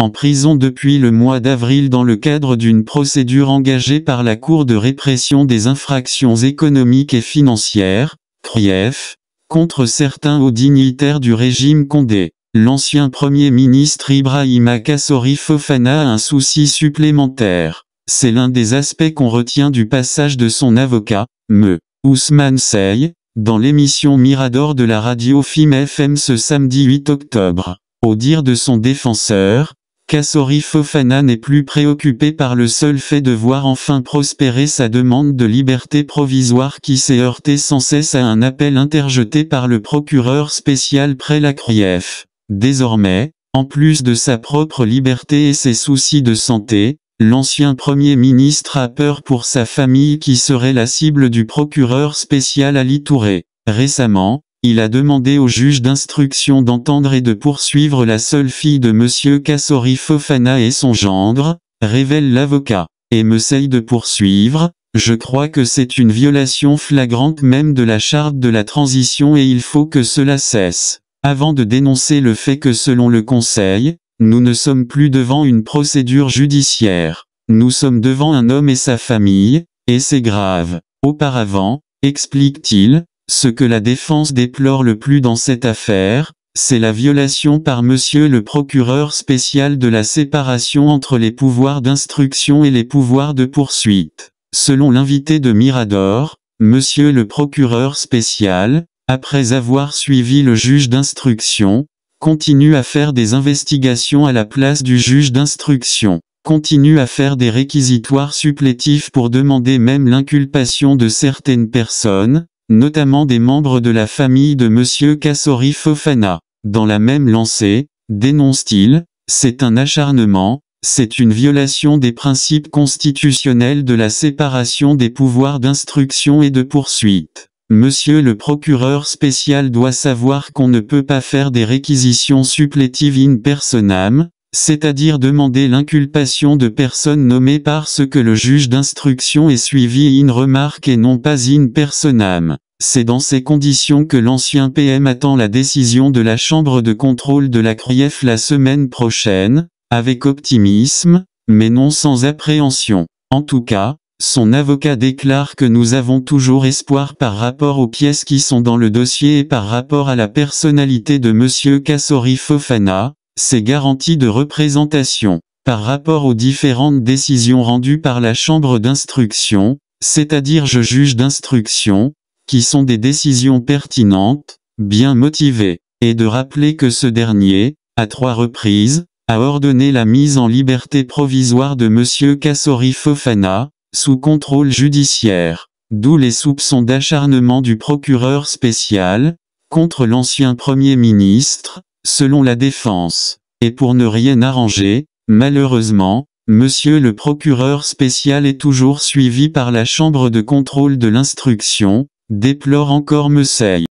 en prison depuis le mois d'avril dans le cadre d'une procédure engagée par la Cour de répression des infractions économiques et financières, CRIEF, contre certains hauts dignitaires du régime Condé. L'ancien Premier ministre Ibrahima Kassori Fofana a un souci supplémentaire. C'est l'un des aspects qu'on retient du passage de son avocat, Me. Ousmane Sey, dans l'émission Mirador de la radio FIM FM ce samedi 8 octobre. Au dire de son défenseur, Kassori Fofana n'est plus préoccupé par le seul fait de voir enfin prospérer sa demande de liberté provisoire qui s'est heurtée sans cesse à un appel interjeté par le procureur spécial près la Désormais, en plus de sa propre liberté et ses soucis de santé, l'ancien Premier ministre a peur pour sa famille qui serait la cible du procureur spécial Ali Touré. Récemment, il a demandé au juge d'instruction d'entendre et de poursuivre la seule fille de M. Kassori Fofana et son gendre, révèle l'avocat, et me sait de poursuivre, je crois que c'est une violation flagrante même de la charte de la transition et il faut que cela cesse. Avant de dénoncer le fait que selon le Conseil, nous ne sommes plus devant une procédure judiciaire. Nous sommes devant un homme et sa famille, et c'est grave. Auparavant, explique-t-il, ce que la défense déplore le plus dans cette affaire, c'est la violation par monsieur le procureur spécial de la séparation entre les pouvoirs d'instruction et les pouvoirs de poursuite. Selon l'invité de Mirador, monsieur le procureur spécial, après avoir suivi le juge d'instruction, continue à faire des investigations à la place du juge d'instruction, continue à faire des réquisitoires supplétifs pour demander même l'inculpation de certaines personnes, notamment des membres de la famille de M. Kassori Fofana. Dans la même lancée, dénonce-t-il, c'est un acharnement, c'est une violation des principes constitutionnels de la séparation des pouvoirs d'instruction et de poursuite. Monsieur le procureur spécial doit savoir qu'on ne peut pas faire des réquisitions supplétives in personam, c'est-à-dire demander l'inculpation de personnes nommées parce que le juge d'instruction est suivi in remarque et non pas in personam. C'est dans ces conditions que l'ancien PM attend la décision de la Chambre de contrôle de la CRIEF la semaine prochaine, avec optimisme, mais non sans appréhension. En tout cas, son avocat déclare que nous avons toujours espoir par rapport aux pièces qui sont dans le dossier et par rapport à la personnalité de M. Kassori Fofana, ces garanties de représentation, par rapport aux différentes décisions rendues par la Chambre d'instruction, c'est-à-dire je juge d'instruction, qui sont des décisions pertinentes, bien motivées, et de rappeler que ce dernier, à trois reprises, a ordonné la mise en liberté provisoire de M. Kassori Fofana, sous contrôle judiciaire, d'où les soupçons d'acharnement du procureur spécial, contre l'ancien Premier ministre, selon la défense. Et pour ne rien arranger, malheureusement, Monsieur le procureur spécial est toujours suivi par la Chambre de contrôle de l'instruction, déplore encore Messey.